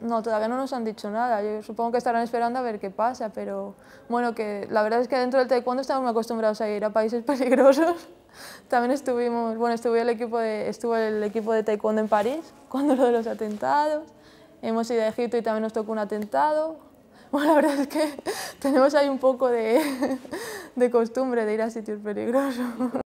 No, todavía no nos han dicho nada. Yo supongo que estarán esperando a ver qué pasa, pero bueno, que la verdad es que dentro del taekwondo estamos acostumbrados a ir a países peligrosos. También estuvimos, bueno, estuvo el equipo de, estuvo el equipo de taekwondo en París cuando lo de los atentados. Hemos ido a Egipto y también nos tocó un atentado. Bueno, la verdad es que tenemos ahí un poco de, de costumbre de ir a sitios peligrosos.